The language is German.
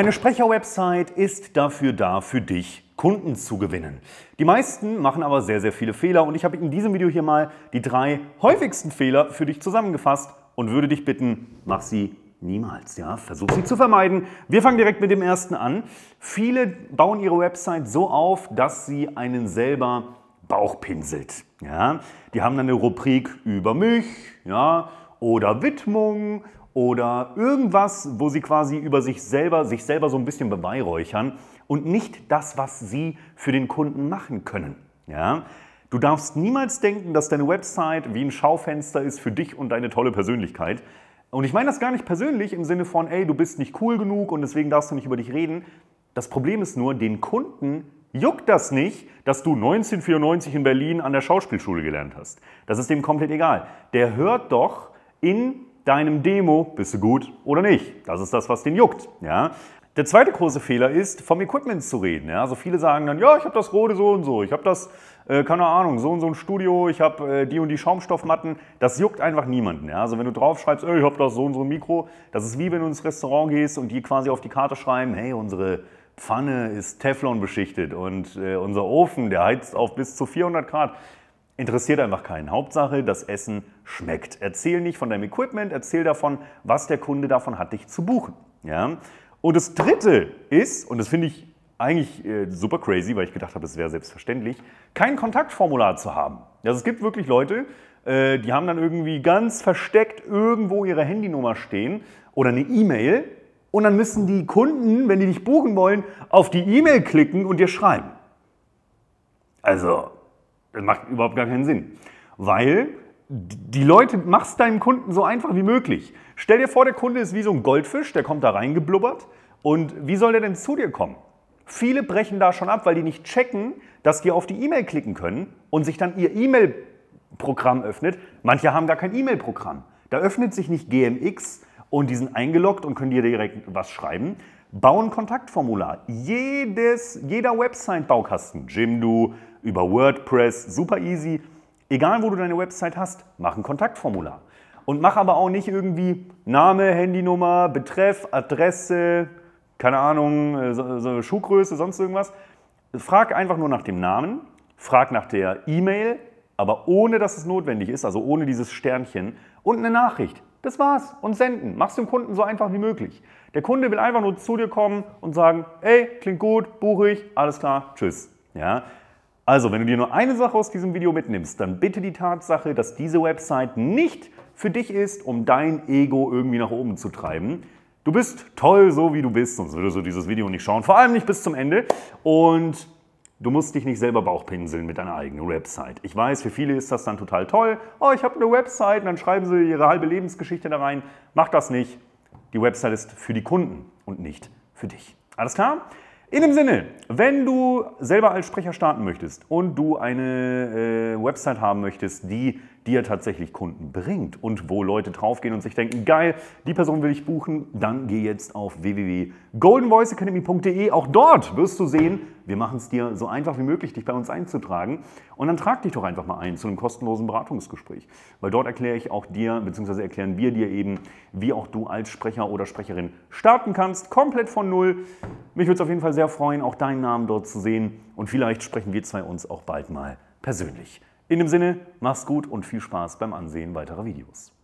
Eine Sprecherwebsite ist dafür da, für dich Kunden zu gewinnen. Die meisten machen aber sehr, sehr viele Fehler und ich habe in diesem Video hier mal die drei häufigsten Fehler für dich zusammengefasst und würde dich bitten, mach sie niemals. Ja? Versuch sie zu vermeiden. Wir fangen direkt mit dem ersten an. Viele bauen ihre Website so auf, dass sie einen selber Bauchpinselt. Ja? Die haben dann eine Rubrik über mich ja? oder Widmung oder irgendwas, wo sie quasi über sich selber, sich selber so ein bisschen beweihräuchern und nicht das, was sie für den Kunden machen können. Ja? Du darfst niemals denken, dass deine Website wie ein Schaufenster ist für dich und deine tolle Persönlichkeit. Und ich meine das gar nicht persönlich im Sinne von, ey, du bist nicht cool genug und deswegen darfst du nicht über dich reden. Das Problem ist nur, den Kunden juckt das nicht, dass du 1994 in Berlin an der Schauspielschule gelernt hast. Das ist dem komplett egal. Der hört doch in deinem Demo bist du gut oder nicht. Das ist das, was den juckt. Ja? Der zweite große Fehler ist, vom Equipment zu reden. Ja? Also viele sagen dann, ja, ich habe das Rode so und so, ich habe das, äh, keine Ahnung, so und so ein Studio, ich habe äh, die und die Schaumstoffmatten. Das juckt einfach niemanden. Ja? Also wenn du draufschreibst, ich habe das so und so ein Mikro, das ist wie wenn du ins Restaurant gehst und die quasi auf die Karte schreiben, hey, unsere Pfanne ist Teflon beschichtet und äh, unser Ofen, der heizt auf bis zu 400 Grad. Interessiert einfach keinen. Hauptsache, das Essen schmeckt. Erzähl nicht von deinem Equipment, erzähl davon, was der Kunde davon hat, dich zu buchen. Ja? Und das Dritte ist, und das finde ich eigentlich äh, super crazy, weil ich gedacht habe, es wäre selbstverständlich, kein Kontaktformular zu haben. Also es gibt wirklich Leute, äh, die haben dann irgendwie ganz versteckt irgendwo ihre Handynummer stehen oder eine E-Mail und dann müssen die Kunden, wenn die dich buchen wollen, auf die E-Mail klicken und dir schreiben. Also, das macht überhaupt gar keinen Sinn. Weil die Leute, mach's deinem Kunden so einfach wie möglich. Stell dir vor, der Kunde ist wie so ein Goldfisch, der kommt da reingeblubbert. Und wie soll der denn zu dir kommen? Viele brechen da schon ab, weil die nicht checken, dass die auf die E-Mail klicken können und sich dann ihr E-Mail-Programm öffnet. Manche haben gar kein E-Mail-Programm. Da öffnet sich nicht GMX und die sind eingeloggt und können dir direkt was schreiben. Bauen Kontaktformular. Jedes, jeder Website-Baukasten, Jimdo, über WordPress, super easy. Egal, wo du deine Website hast, mach ein Kontaktformular. Und mach aber auch nicht irgendwie Name, Handynummer, Betreff, Adresse, keine Ahnung, äh, so Schuhgröße, sonst irgendwas. Frag einfach nur nach dem Namen, frag nach der E-Mail, aber ohne dass es notwendig ist, also ohne dieses Sternchen und eine Nachricht. Das war's und senden. Mach's dem Kunden so einfach wie möglich. Der Kunde will einfach nur zu dir kommen und sagen, hey, klingt gut, buche ich, alles klar, tschüss. Ja, also, wenn du dir nur eine Sache aus diesem Video mitnimmst, dann bitte die Tatsache, dass diese Website nicht für dich ist, um dein Ego irgendwie nach oben zu treiben. Du bist toll, so wie du bist, sonst würdest du dieses Video nicht schauen, vor allem nicht bis zum Ende. Und du musst dich nicht selber Bauchpinseln mit deiner eigenen Website. Ich weiß, für viele ist das dann total toll. Oh, ich habe eine Website und dann schreiben sie ihre halbe Lebensgeschichte da rein. Mach das nicht. Die Website ist für die Kunden und nicht für dich. Alles klar? In dem Sinne, wenn du selber als Sprecher starten möchtest und du eine äh, Website haben möchtest, die dir tatsächlich Kunden bringt und wo Leute draufgehen und sich denken, geil, die Person will ich buchen, dann geh jetzt auf www.goldenvoiceacademy.de. Auch dort wirst du sehen, wir machen es dir so einfach wie möglich, dich bei uns einzutragen. Und dann trag dich doch einfach mal ein zu einem kostenlosen Beratungsgespräch. Weil dort erkläre ich auch dir, beziehungsweise erklären wir dir eben, wie auch du als Sprecher oder Sprecherin starten kannst, komplett von Null. Mich würde es auf jeden Fall sehr freuen, auch deinen Namen dort zu sehen. Und vielleicht sprechen wir zwei uns auch bald mal persönlich. In dem Sinne, mach's gut und viel Spaß beim Ansehen weiterer Videos.